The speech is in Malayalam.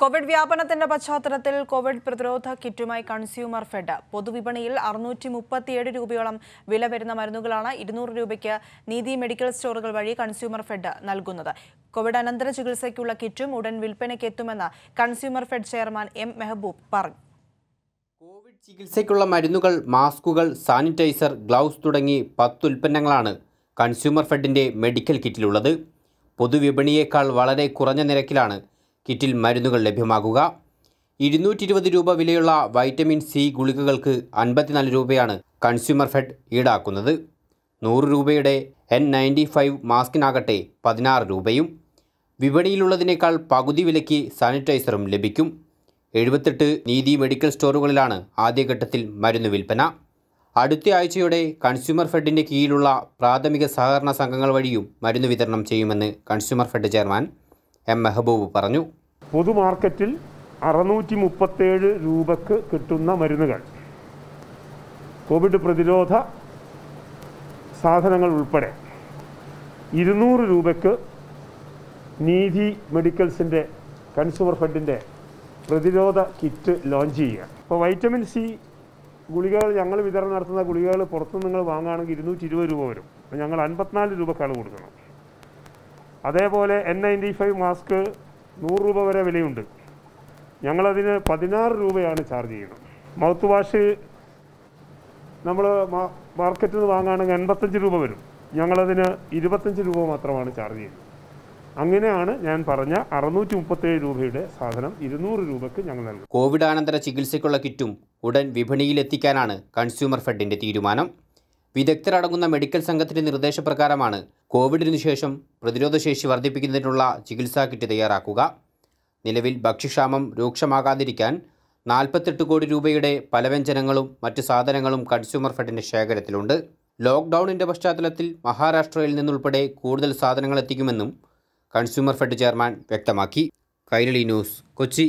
കോവിഡ് വ്യാപനത്തിന്റെ പശ്ചാത്തലത്തിൽ കോവിഡ് പ്രതിരോധ കിറ്റുമായി കൺസ്യൂമർ ഫെഡ് പൊതുവിപണിയിൽ അറുന്നൂറ്റി മുപ്പത്തിയേഴ് രൂപയോളം വില വരുന്ന മരുന്നുകളാണ് ഇരുന്നൂറ് രൂപയ്ക്ക് നീതി മെഡിക്കൽ സ്റ്റോറുകൾ വഴി കൺസ്യൂമർ ഫെഡ് നൽകുന്നത് കോവിഡ് അനന്തര ചികിത്സയ്ക്കുള്ള കിറ്റും ഉടൻ വിൽപ്പനയ്ക്ക് എത്തുമെന്ന് consumer fed chairman M Mehboob പറഞ്ഞു കോവിഡ് ചികിത്സയ്ക്കുള്ള മരുന്നുകൾ മാസ്കുകൾ സാനിറ്റൈസർ ഗ്ലൗസ് തുടങ്ങി പത്ത് ഉൽപ്പന്നങ്ങളാണ് കൺസ്യൂമർ ഫെഡിന്റെ മെഡിക്കൽ കിറ്റിലുള്ളത് പൊതുവിപണിയേക്കാൾ വളരെ കുറഞ്ഞ നിരക്കിലാണ് കിറ്റിൽ മരുന്നുകൾ ലഭ്യമാകുക ഇരുന്നൂറ്റി ഇരുപത് രൂപ വിലയുള്ള വൈറ്റമിൻ സി ഗുളികകൾക്ക് അൻപത്തിനാല് രൂപയാണ് കൺസ്യൂമർ ഫെഡ് ഈടാക്കുന്നത് നൂറ് രൂപയുടെ എൻ നയൻറ്റി ഫൈവ് മാസ്കിനാകട്ടെ പതിനാറ് രൂപയും വിപണിയിലുള്ളതിനേക്കാൾ പകുതി വിലയ്ക്ക് സാനിറ്റൈസറും ലഭിക്കും എഴുപത്തെട്ട് നീതി മെഡിക്കൽ സ്റ്റോറുകളിലാണ് ആദ്യഘട്ടത്തിൽ മരുന്ന് വിൽപ്പന അടുത്ത ആഴ്ചയോടെ കൺസ്യൂമർ ഫെഡിൻ്റെ കീഴിലുള്ള പ്രാഥമിക സഹകരണ സംഘങ്ങൾ വഴിയും മരുന്ന് വിതരണം ചെയ്യുമെന്ന് consumer fed chairman M Mehboob പറഞ്ഞു പൊതുമാർക്കറ്റിൽ അറുന്നൂറ്റി മുപ്പത്തേഴ് രൂപക്ക് കിട്ടുന്ന മരുന്നുകൾ കോവിഡ് പ്രതിരോധ സാധനങ്ങൾ ഉൾപ്പെടെ ഇരുന്നൂറ് രൂപയ്ക്ക് നീതി മെഡിക്കൽസിൻ്റെ കൺസ്യൂമർ ഫണ്ടിൻ്റെ പ്രതിരോധ കിറ്റ് ലോഞ്ച് ചെയ്യുക അപ്പോൾ വൈറ്റമിൻ സി ഗുളികകൾ ഞങ്ങൾ വിതരണം നടത്തുന്ന ഗുളികകൾ പുറത്തുനിന്ന് നിങ്ങൾ വാങ്ങുകയാണെങ്കിൽ ഇരുന്നൂറ്റി ഇരുപത് രൂപ വരും അപ്പോൾ ഞങ്ങൾ അൻപത്തിനാല് രൂപക്കാണ് കൊടുക്കുന്നത് അതേപോലെ എൻ നയൻറ്റി ഫൈവ് മാസ്ക് നൂറ് രൂപ വരെ വിലയുണ്ട് ഞങ്ങളതിന് പതിനാറ് രൂപയാണ് ചാർജ് ചെയ്യുന്നത് മൗത്ത് വാഷ് നമ്മൾ മാർക്കറ്റിൽ നിന്ന് വാങ്ങുകയാണെങ്കിൽ എൺപത്തഞ്ച് രൂപ വരും ഞങ്ങളതിന് ഇരുപത്തഞ്ച് രൂപ മാത്രമാണ് ചാർജ് ചെയ്യുന്നത് അങ്ങനെയാണ് ഞാൻ പറഞ്ഞ അറുന്നൂറ്റി മുപ്പത്തേഴ് രൂപയുടെ സാധനം ഇരുന്നൂറ് രൂപയ്ക്ക് ഞങ്ങൾ നൽകും കോവിഡാനന്തര ചികിത്സയ്ക്കുള്ള കിറ്റും ഉടൻ വിപണിയിലെത്തിക്കാനാണ് കൺസ്യൂമർ ഫെഡിൻ്റെ തീരുമാനം വിദഗ്ധരടങ്ങുന്ന മെഡിക്കൽ സംഘത്തിൻ്റെ നിർദ്ദേശപ്രകാരമാണ് കോവിഡിനു ശേഷം പ്രതിരോധശേഷി വർദ്ധിപ്പിക്കുന്നതിനുള്ള ചികിത്സാ കിറ്റ് തയ്യാറാക്കുക നിലവിൽ ഭക്ഷ്യക്ഷാമം രൂക്ഷമാകാതിരിക്കാൻ നാൽപ്പത്തെട്ട് കോടി രൂപയുടെ പലവ്യഞ്ജനങ്ങളും മറ്റു സാധനങ്ങളും കൺസ്യൂമർ ഫെഡിൻ്റെ ശേഖരത്തിലുണ്ട് ലോക്ക്ഡൗണിൻ്റെ പശ്ചാത്തലത്തിൽ മഹാരാഷ്ട്രയിൽ നിന്നുൾപ്പെടെ കൂടുതൽ സാധനങ്ങൾ എത്തിക്കുമെന്നും കൺസ്യൂമർ ഫെഡ് ചെയർമാൻ വ്യക്തമാക്കി കൈരളി ന്യൂസ് കൊച്ചി